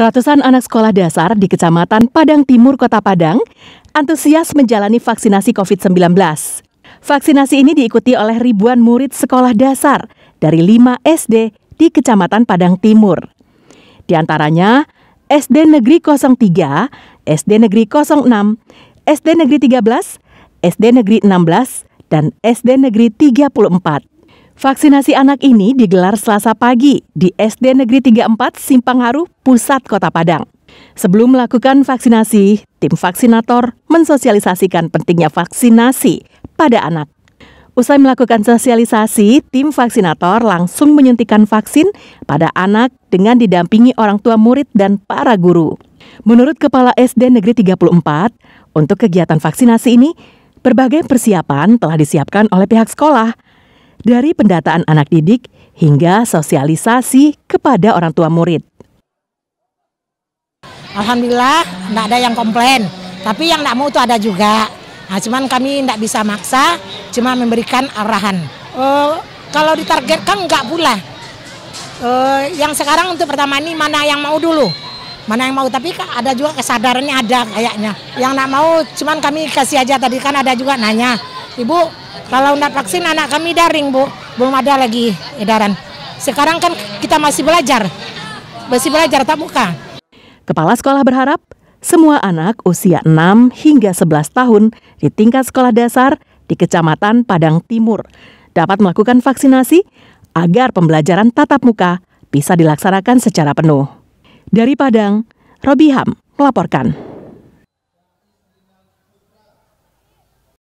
Ratusan anak sekolah dasar di Kecamatan Padang Timur, Kota Padang, antusias menjalani vaksinasi COVID-19. Vaksinasi ini diikuti oleh ribuan murid sekolah dasar dari 5 SD di Kecamatan Padang Timur. Di antaranya, SD Negeri 03, SD Negeri 06, SD Negeri 13, SD Negeri 16, dan SD Negeri 34. Vaksinasi anak ini digelar Selasa pagi di SD Negeri 34 Simpang Haru, Pusat Kota Padang. Sebelum melakukan vaksinasi, tim vaksinator mensosialisasikan pentingnya vaksinasi pada anak. Usai melakukan sosialisasi, tim vaksinator langsung menyuntikan vaksin pada anak dengan didampingi orang tua murid dan para guru. Menurut Kepala SD Negeri 34, untuk kegiatan vaksinasi ini, berbagai persiapan telah disiapkan oleh pihak sekolah – dari pendataan anak didik hingga sosialisasi kepada orang tua murid. Alhamdulillah, tidak ada yang komplain. Tapi yang tidak mau itu ada juga. Nah, cuman kami tidak bisa maksa, cuma memberikan arahan. Uh, kalau ditargetkan enggak pula. Uh, yang sekarang untuk pertama ini mana yang mau dulu, mana yang mau. Tapi kan ada juga kesadarannya ada kayaknya. Yang tidak mau, cuman kami kasih aja tadi kan ada juga nanya, ibu kalau tidak vaksin anak kami daring Bu, belum ada lagi edaran. Sekarang kan kita masih belajar, masih belajar tak muka. Kepala sekolah berharap semua anak usia 6 hingga 11 tahun di tingkat sekolah dasar di Kecamatan Padang Timur dapat melakukan vaksinasi agar pembelajaran tatap muka bisa dilaksanakan secara penuh. Dari Padang, Robiham melaporkan.